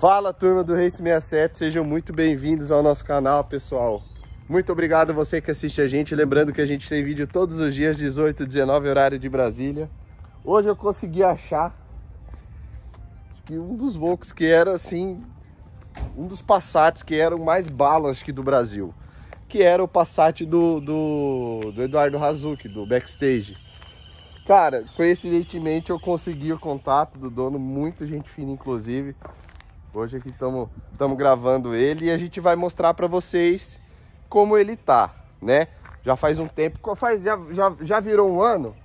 Fala turma do Race 67, sejam muito bem-vindos ao nosso canal, pessoal. Muito obrigado a você que assiste a gente, lembrando que a gente tem vídeo todos os dias, 18, 19, horário de Brasília. Hoje eu consegui achar que um dos Volks que era assim, um dos Passats que eram mais balas que do Brasil, que era o Passat do, do, do Eduardo Hazuki, do Backstage. Cara, coincidentemente eu consegui o contato do dono, muito gente fina inclusive. Hoje aqui estamos gravando ele e a gente vai mostrar para vocês como ele tá, né? Já faz um tempo, faz, já, já, já virou um ano?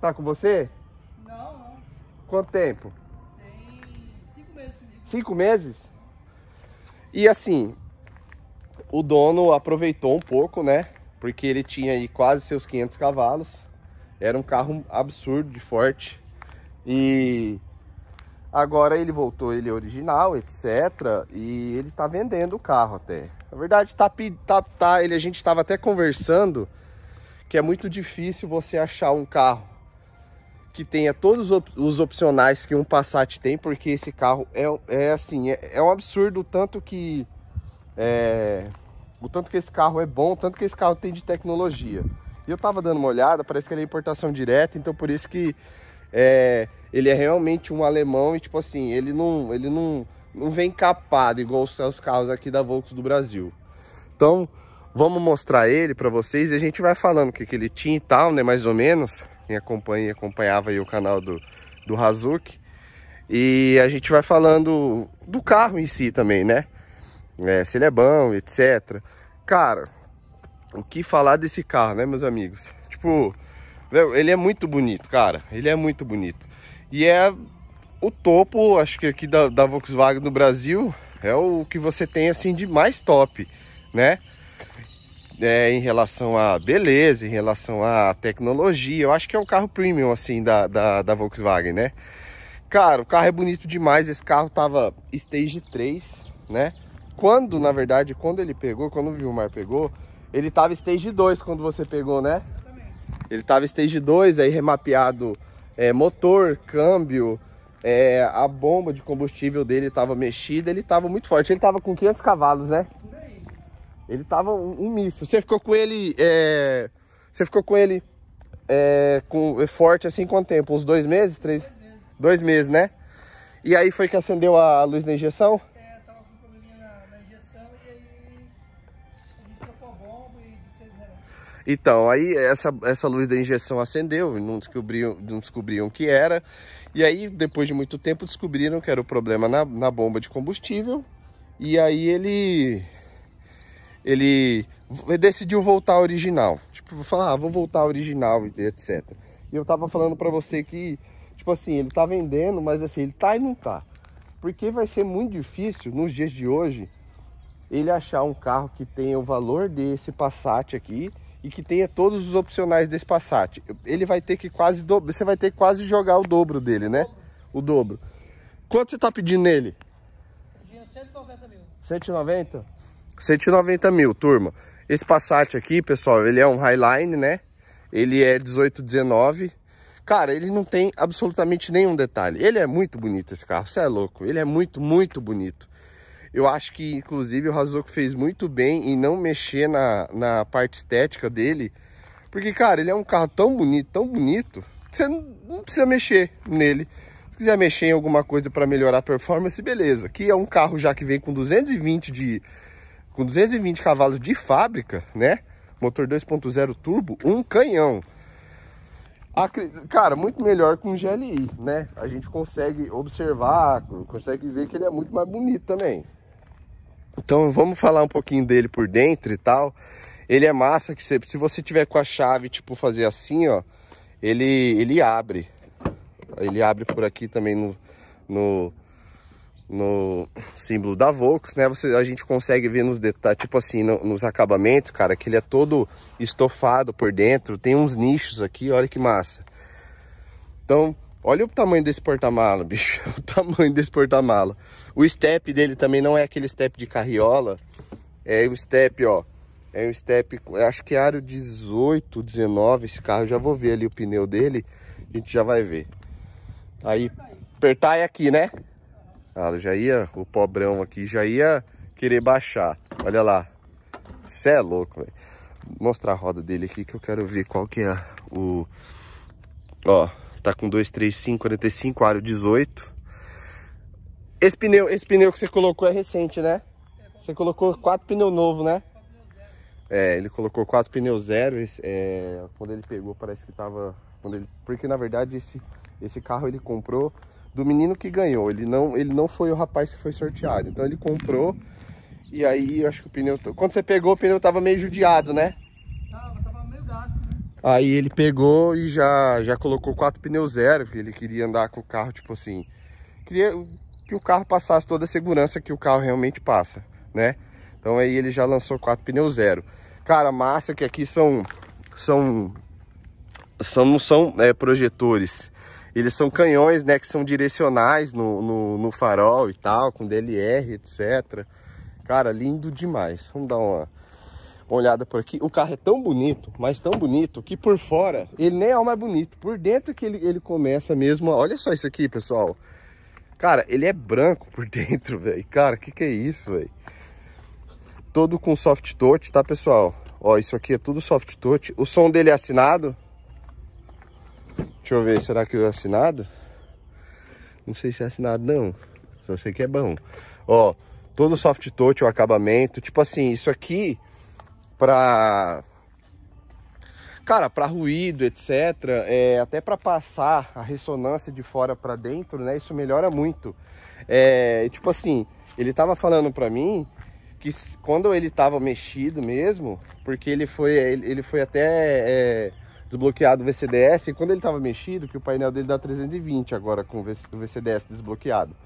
Tá com você? Não, não. Quanto tempo? Tem cinco meses comigo. Cinco meses? E assim, o dono aproveitou um pouco, né? Porque ele tinha aí quase seus 500 cavalos. Era um carro absurdo de forte. E Agora ele voltou, ele é original, etc. E ele tá vendendo o carro até. Na verdade, tá, tá, tá, ele, a gente estava até conversando que é muito difícil você achar um carro que tenha todos os, os opcionais que um Passat tem, porque esse carro é, é assim, é, é um absurdo o tanto que... É, o tanto que esse carro é bom, o tanto que esse carro tem de tecnologia. E eu tava dando uma olhada, parece que ele é importação direta, então por isso que é, ele é realmente um alemão e, tipo assim, ele não, ele não, não vem capado igual os seus carros aqui da Volks do Brasil. Então, vamos mostrar ele para vocês e a gente vai falando o que, que ele tinha e tal, né? Mais ou menos. Quem acompanha, acompanhava aí o canal do, do Hazuki. E a gente vai falando do carro em si também, né? É, se ele é bom, etc. Cara, o que falar desse carro, né, meus amigos? Tipo, ele é muito bonito, cara. Ele é muito bonito. E é o topo, acho que aqui da, da Volkswagen no Brasil, é o que você tem assim de mais top, né? É, em relação à beleza, em relação à tecnologia. Eu acho que é um carro premium, assim, da, da, da Volkswagen, né? Cara, o carro é bonito demais. Esse carro tava Stage 3, né? Quando, na verdade, quando ele pegou, quando o Vilmar pegou, ele tava Stage 2 quando você pegou, né? Ele tava stage 2, aí remapeado é, motor, câmbio, é, a bomba de combustível dele tava mexida, ele tava muito forte. Ele tava com 500 cavalos, né? Ele tava um, um misto. Você ficou com ele... É... Você ficou com ele é, com, é, forte assim quanto tempo? Uns dois meses? Três? Dois meses. dois meses, né? E aí foi que acendeu a luz da injeção? Então, aí essa, essa luz da injeção acendeu, não descobriam, não descobriam o que era. E aí, depois de muito tempo, descobriram que era o problema na, na bomba de combustível. E aí ele ele decidiu voltar ao original. Tipo, vou falar, ah, vou voltar ao original e etc. E eu tava falando para você que, tipo assim, ele tá vendendo, mas assim, ele tá e não tá. Porque vai ser muito difícil nos dias de hoje ele achar um carro que tenha o valor desse Passat aqui e que tenha todos os opcionais desse Passat. Ele vai ter que quase dobro, você vai ter que quase jogar o dobro dele, né? O dobro. Quanto você tá pedindo nele? 190 mil. 190? 190 mil, turma. Esse Passat aqui, pessoal, ele é um Highline, né? Ele é 1819. Cara, ele não tem absolutamente nenhum detalhe. Ele é muito bonito esse carro, você é louco. Ele é muito, muito bonito. Eu acho que, inclusive, o Hazuko fez muito bem em não mexer na, na parte estética dele. Porque, cara, ele é um carro tão bonito, tão bonito, que você não, precisa mexer nele. Se quiser mexer em alguma coisa para melhorar a performance, beleza. Que é um carro já que vem com 220 de com 220 cavalos de fábrica, né? Motor 2.0 turbo, um canhão. Cara, muito melhor com um GLI, né? A gente consegue observar, consegue ver que ele é muito mais bonito também. Então vamos falar um pouquinho dele por dentro e tal. Ele é massa que você, se você tiver com a chave, tipo, fazer assim, ó, ele, ele abre. Ele abre por aqui também no, no, no símbolo da Volks, né? Você, a gente consegue ver nos detalhes, tá, tipo assim, no, nos acabamentos, cara, que ele é todo estofado por dentro. Tem uns nichos aqui, olha que massa. Então, olha o tamanho desse porta-mala, bicho. O tamanho desse porta-mala. O step dele também não é aquele step de carriola. É o step, ó. É um step, acho que é aro 18, 19 esse carro. Já vou ver ali o pneu dele. A gente já vai ver. Aí, apertar é aqui, né? Ah, já ia, o pobrão aqui já ia querer baixar. Olha lá. Cê é louco, velho. Mostrar a roda dele aqui que eu quero ver qual que é o... Ó, tá com 2, 3, 5, 45, aro 18. Esse pneu, esse pneu que você colocou é recente, né? Você colocou quatro pneus novos, né? É, ele colocou quatro pneus zero. É, quando ele pegou, parece que tava. Quando ele, porque na verdade esse, esse carro ele comprou do menino que ganhou. Ele não, ele não foi o rapaz que foi sorteado. Então ele comprou. E aí eu acho que o pneu. Quando você pegou, o pneu tava meio judiado, né? Tava, tava meio gasto. Né? Aí ele pegou e já, já colocou quatro pneus zero, porque ele queria andar com o carro, tipo assim. Queria que o carro passasse toda a segurança que o carro realmente passa, né? Então aí ele já lançou quatro pneus zero. Cara, massa que aqui são são são não são é, projetores. Eles são canhões, né, que são direcionais no, no, no farol e tal, com DLR, etc. Cara, lindo demais. Vamos dar uma olhada por aqui. O carro é tão bonito, mas tão bonito, que por fora ele nem é o mais bonito. Por dentro que ele, ele começa mesmo. Olha só isso aqui, pessoal. Cara, ele é branco por dentro, velho. Cara, que que é isso, velho? Todo com soft touch, tá, pessoal? Ó, isso aqui é tudo soft touch. O som dele é assinado. Deixa eu ver, será que é assinado? Não sei se é assinado, não. Só sei que é bom. Ó, todo soft touch, o acabamento. Tipo assim, isso aqui pra cara, para ruído, etc, é, até para passar a ressonância de fora para dentro, né? Isso melhora muito. É, tipo assim, ele tava falando para mim que quando ele tava mexido mesmo, porque ele foi, ele, ele foi até é, desbloqueado o VCDS, e quando ele tava mexido, que o painel dele dá 320 agora com o VCDS desbloqueado.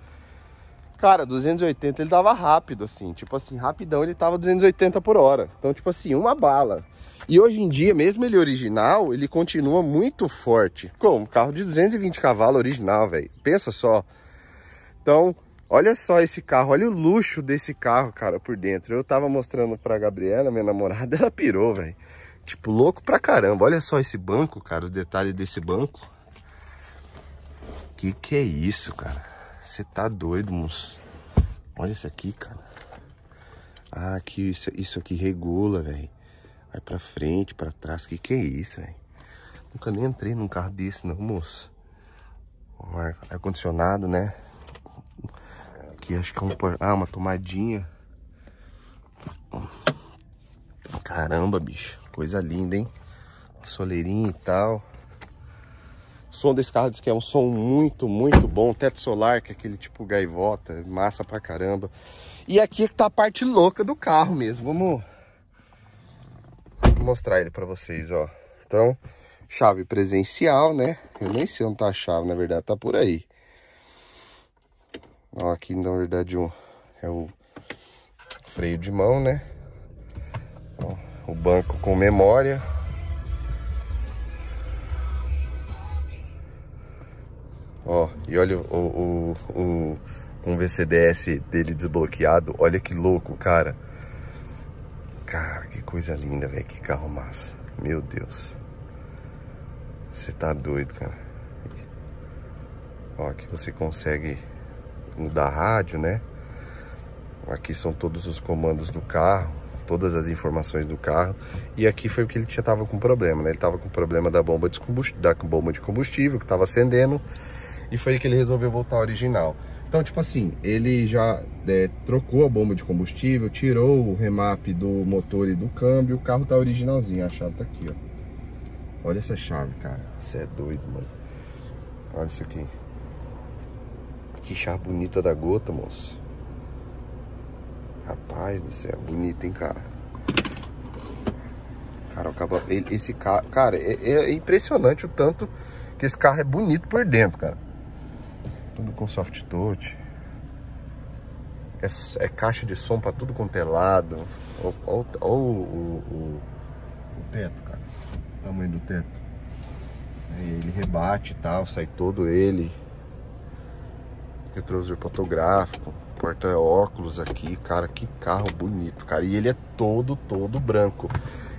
Cara, 280 ele dava rápido, assim. Tipo assim, rapidão ele tava 280 por hora. Então, tipo assim, uma bala. E hoje em dia, mesmo ele original, ele continua muito forte. Como? Carro de 220 cavalos original, velho. Pensa só. Então, olha só esse carro. Olha o luxo desse carro, cara, por dentro. Eu tava mostrando pra Gabriela, minha namorada, ela pirou, velho. Tipo, louco pra caramba. Olha só esse banco, cara, os detalhes desse banco. Que que é isso, cara? Você tá doido, moço. Olha isso aqui, cara. Ah, aqui, isso, isso aqui regula, velho. Vai pra frente, pra trás. Que que é isso, velho? Nunca nem entrei num carro desse, não, moço. Ar-condicionado, ar né? Aqui acho que é um... Ah, uma tomadinha. Caramba, bicho. Coisa linda, hein? Soleirinha e tal. O som desse carro diz que é um som muito, muito bom. Teto solar, que é aquele tipo gaivota, massa pra caramba. E aqui é que tá a parte louca do carro mesmo. Vamos mostrar ele pra vocês, ó. Então, chave presencial, né? Eu nem sei onde tá a chave, na verdade, tá por aí. Ó, aqui na verdade um, é o freio de mão, né? Ó, o banco com memória, Ó, e olha o, o, o, com o VCDS dele desbloqueado. Olha que louco, cara. Cara, que coisa linda, velho. Que carro massa. Meu Deus. Você tá doido, cara. Ó, aqui você consegue mudar rádio, né? Aqui são todos os comandos do carro, todas as informações do carro. E aqui foi o que ele já tava com problema, né? Ele tava com problema da bomba de combustível, da bomba de combustível que tava acendendo. E foi aí que ele resolveu voltar ao original. Então, tipo assim, ele já é, trocou a bomba de combustível, tirou o remap do motor e do câmbio, o carro tá originalzinho, a chave tá aqui, ó. Olha essa chave, cara. Você é doido, mano. Olha isso aqui. Que chave bonita da gota, moço. Rapaz do céu, bonito, hein, cara. Cara, acaba... esse carro... Cara, é, é impressionante o tanto que esse carro é bonito por dentro, cara tudo com soft touch. É, é caixa de som para tudo quanto é lado. Olha o teto, cara. O tamanho do teto. Aí ele rebate e tal, sai todo ele. Retrovisor fotográfico, porta óculos aqui, cara, que carro bonito, cara. E ele é todo, todo branco.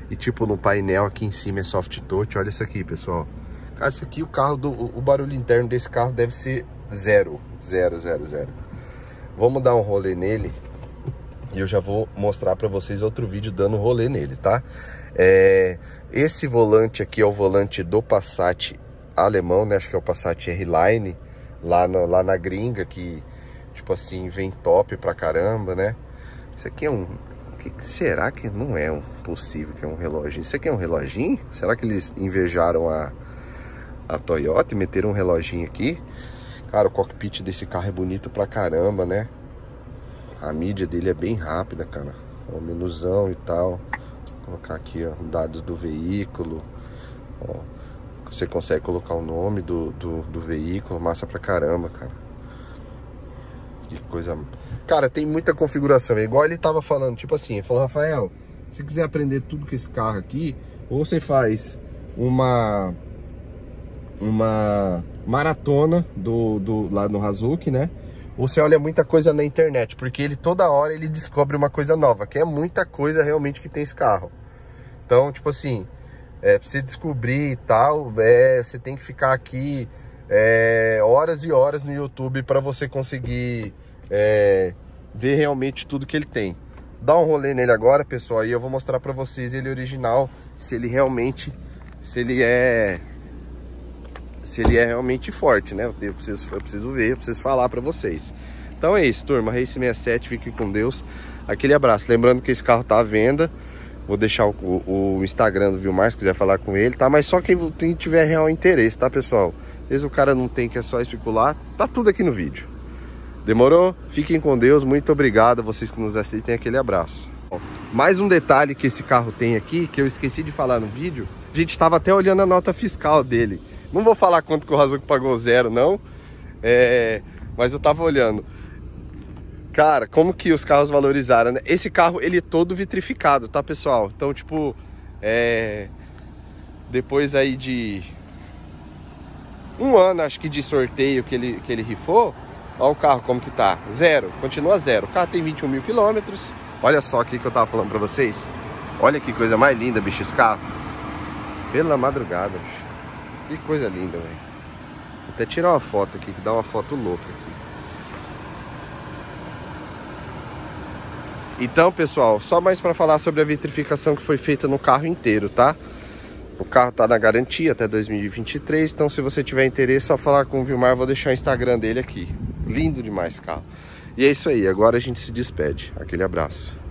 E tipo, no painel aqui em cima é soft touch, olha isso aqui, pessoal. Cara, isso aqui, o carro, do, o barulho interno desse carro deve ser Zero, zero, zero, zero. Vamos dar um rolê nele e eu já vou mostrar para vocês outro vídeo dando rolê nele, tá? É, esse volante aqui é o volante do Passat alemão, né? Acho que é o Passat R-Line, lá, lá na gringa, que, tipo assim, vem top pra caramba, né? Isso aqui é um... Que, será que não é um possível que é um relógio? Isso aqui é um reloginho? Será que eles invejaram a, a Toyota e meteram um reloginho aqui? Cara, o cockpit desse carro é bonito pra caramba, né? A mídia dele é bem rápida, cara. O é menuzão e tal. Vou colocar aqui, ó, dados do veículo. Ó, você consegue colocar o nome do, do, do veículo. Massa pra caramba, cara. Que coisa... Cara, tem muita configuração. É igual ele tava falando, tipo assim, ele falou, Rafael, se quiser aprender tudo com esse carro aqui, ou você faz uma... Uma maratona do, do lá no Hazuki, né? Você olha muita coisa na internet, porque ele toda hora ele descobre uma coisa nova, que é muita coisa realmente que tem esse carro. Então, tipo assim, é, pra você descobrir e tal, é, você tem que ficar aqui é, horas e horas no YouTube para você conseguir é, ver realmente tudo que ele tem. Dá um rolê nele agora, pessoal, e eu vou mostrar para vocês ele original, se ele realmente, se ele é se ele é realmente forte, né? Eu preciso, eu preciso ver, eu preciso falar para vocês. Então é isso, turma. Race 67, fique com Deus. Aquele abraço. Lembrando que esse carro tá à venda. Vou deixar o, o, Instagram do Vilmar, se quiser falar com ele, tá? Mas só quem, tiver real interesse, tá, pessoal? Às vezes o cara não tem, que é só especular. Tá tudo aqui no vídeo. Demorou? Fiquem com Deus. Muito obrigado a vocês que nos assistem. Aquele abraço. Bom, mais um detalhe que esse carro tem aqui, que eu esqueci de falar no vídeo. A gente estava até olhando a nota fiscal dele. Não vou falar quanto que o Razuco pagou zero, não. É, mas eu tava olhando. Cara, como que os carros valorizaram, né? Esse carro, ele é todo vitrificado, tá, pessoal? Então, tipo, é... Depois aí de... Um ano, acho que, de sorteio que ele, que ele rifou, Olha o carro como que tá. Zero. Continua zero. O carro tem 21 mil quilômetros. Olha só aqui que eu tava falando pra vocês. Olha que coisa mais linda, bicho, esse carro. Pela madrugada, bicho. Que coisa linda, velho. Vou até tirar uma foto aqui, que dá uma foto louca aqui. Então, pessoal, só mais para falar sobre a vitrificação que foi feita no carro inteiro, tá? O carro tá na garantia até 2023, então se você tiver interesse, só falar com o Vilmar, vou deixar o Instagram dele aqui. Lindo demais carro. E é isso aí, agora a gente se despede. Aquele abraço.